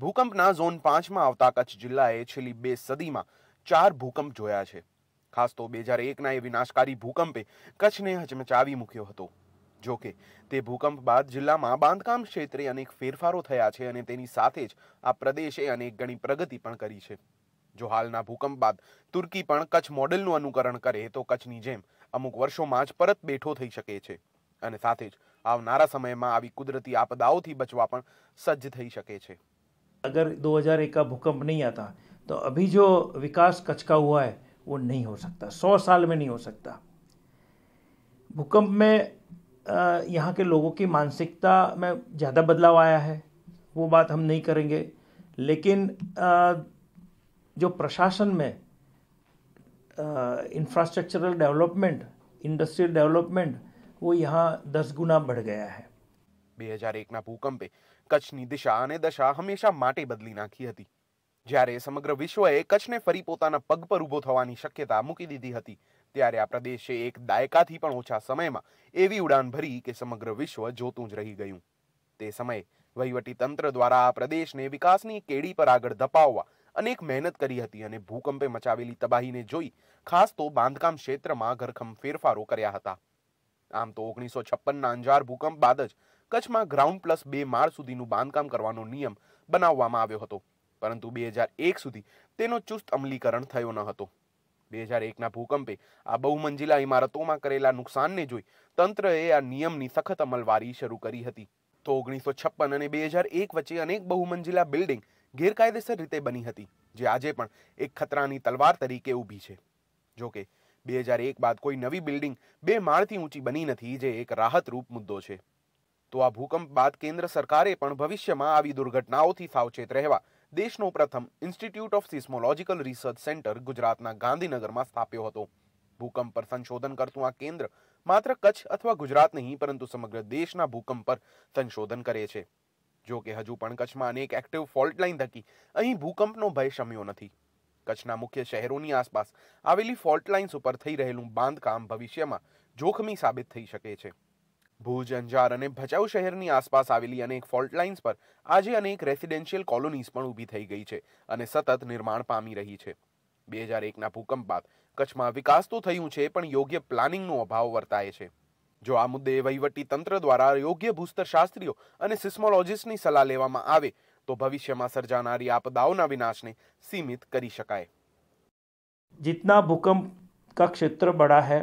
ભૂકંપના ઝોન પાંચમાં આવતા કચ્છ જિલ્લાએ છેલ્લી બે સદીમાં ચાર ભૂકંપ જોયા છે ખાસ તો બે હજાર એકના એ વિનાશકારી ભૂકંપે કચ્છને હચમચાવી મૂક્યો હતો જોકે તે ભૂકંપ બાદ જિલ્લામાં બાંધકામ ક્ષેત્રે અનેક ફેરફારો થયા છે અને તેની સાથે જ આ પ્રદેશે અનેક ગણી પ્રગતિ પણ કરી છે જો હાલના ભૂકંપ બાદ તુર્કી પણ કચ્છ મોડેલનું અનુકરણ કરે તો કચ્છની જેમ અમુક વર્ષોમાં જ પરત બેઠો થઈ શકે છે અને સાથે જ આવનારા સમયમાં આવી કુદરતી આપદાઓથી બચવા પણ સજ્જ થઈ શકે છે अगर 2001 का भूकंप नहीं आता तो अभी जो विकास कचका हुआ है वो नहीं हो सकता सौ साल में नहीं हो सकता भूकंप में यहाँ के लोगों की मानसिकता में ज़्यादा बदलाव आया है वो बात हम नहीं करेंगे लेकिन जो प्रशासन में इंफ्रास्ट्रक्चरल डेवलपमेंट इंडस्ट्रियल डेवलपमेंट वो यहाँ दस गुना बढ़ गया है બે હજાર એકના ભૂકંપે કચ્છની દિશા અને દશા હંમેશા માટે બદલી નાખી હતી જ્યારે સમગ્ર વિશ્વએ કચ્છને ફરી પોતાના પગ પર ઊભો થવાની શક્યતા મૂકી દીધી હતી ત્યારે આ પ્રદેશે એક દાયકાથી પણ ઓછા સમયમાં એવી ઉડાન ભરી કે સમગ્ર વિશ્વ જોતું જ રહી ગયું તે સમયે વહીવટી તંત્ર દ્વારા આ પ્રદેશને વિકાસની કેડી પર આગળ ધપાવવા અનેક મહેનત કરી હતી અને ભૂકંપે મચાવેલી તબાહીને જોઈ ખાસ તો બાંધકામ ક્ષેત્રમાં ઘરખમ ફેરફારો કર્યા હતા આમ તો ઓગણીસો છપ્પનના અંજાર ભૂકંપ બાદ જ કચ્છમાં ગ્રાઉન્ડ પ્લસ બે માળ સુધીનું બાંધકામ કરવાનો નિયમ બનાવવામાં આવ્યો હતો પરંતુ બે હજાર એક સુધી તેનો ચુસ્ત અમલીકરણ થયો ન હતો બે હજાર એકના ભૂકંપે આ બહુમંજિલા ઇમારતોમાં કરેલા નુકસાનને જોઈ તંત્રએ આ નિયમની સખત અમલવારી શરૂ કરી હતી તો ઓગણીસો છપ્પન અને બે હજાર એક વચ્ચે અનેક બહુમંજિલા બિલ્ડિંગ ગેરકાયદેસર રીતે બની હતી જે આજે પણ એક ખતરાની તલવાર તરીકે ઊભી છે જોકે બે હજાર એક બાદ કોઈ નવી બિલ્ડિંગ બે માળથી ઊંચી બની નથી જે એક રાહતરૂપ મુદ્દો છે તો આ ભૂકંપ બાદ કેન્દ્ર સરકારે પણ ભવિષ્યમાં આવી દુર્ઘટનાઓથી સાવચેત રહેવા દેશનો પ્રથમ institute of seismological research centre ગુજરાતના ગાંધીનગરમાં સ્થાપ્યો હતો ભૂકંપ પર સંશોધન કરતું આ કેન્દ્ર માત્ર કચ્છ અથવા ગુજરાત નહીં પરંતુ સમગ્ર દેશના ભૂકંપ પર સંશોધન કરે છે જો કે હજુ પણ કચ્છમાં અનેક એક્ટિવ ફોલ્ટ લાઇન થકી અહીં ભૂકંપનો ભય શમ્યો નથી કચ્છના મુખ્ય શહેરોની આસપાસ આવેલી ફોલ્ટ લાઇન્સ ઉપર થઈ રહેલું બાંધકામ ભવિષ્યમાં જોખમી સાબિત થઈ શકે છે ભુજ અંજાર અને ભચાઉ શહેરની આસપાસ આવેલી અનેક ફોલ્ટ લાઇન્સ પર આજે અનેક રેસિડેન્શિયલ કોલોનીઝ પણ ઊભી થઈ ગઈ છે અને સતત નિર્માણ પામી રહી છે બે હજાર એકના ભૂકંપ બાદ કચ્છમાં વિકાસ તો થયું છે પણ યોગ્ય પ્લાનિંગનો અભાવ વર્તાય છે જો આ મુદ્દે વહીવટી તંત્ર દ્વારા યોગ્ય ભૂસ્તરશાસ્ત્રીઓ અને સિસ્મોલોજીસ્ટની સલાહ લેવામાં આવે તો ભવિષ્યમાં સર્જાનારી આપદાઓના વિનાશને સીમિત કરી શકાય જીતના ભૂકંપ કા ક્ષેત્ર બડા હૈ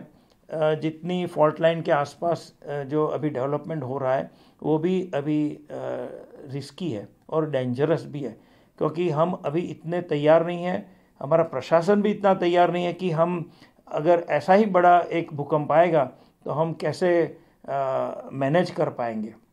जितनी फॉल्ट लाइन के आसपास जो अभी डेवलपमेंट हो रहा है वो भी अभी रिस्की है और डेंजरस भी है क्योंकि हम अभी इतने तैयार नहीं हैं हमारा प्रशासन भी इतना तैयार नहीं है कि हम अगर ऐसा ही बड़ा एक भूकंप आएगा तो हम कैसे मैनेज कर पाएंगे